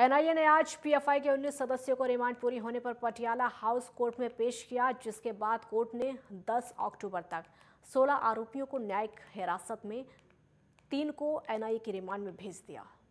NIA ने आज PFI के 19 सदस्यों को रिमांड पूरी होने पर पटियाला हाउस कोर्ट में पेश किया जिसके बाद कोर्ट ने 10 अक्टूबर तक 16 आरोपियों को न्यायिक हिरासत में तीन को एनआईए की रिमांड में भेज दिया